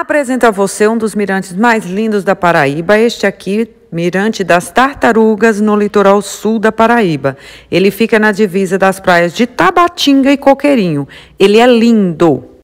apresento a você um dos mirantes mais lindos da Paraíba. Este aqui, Mirante das Tartarugas, no litoral sul da Paraíba. Ele fica na divisa das praias de Tabatinga e Coqueirinho. Ele é lindo.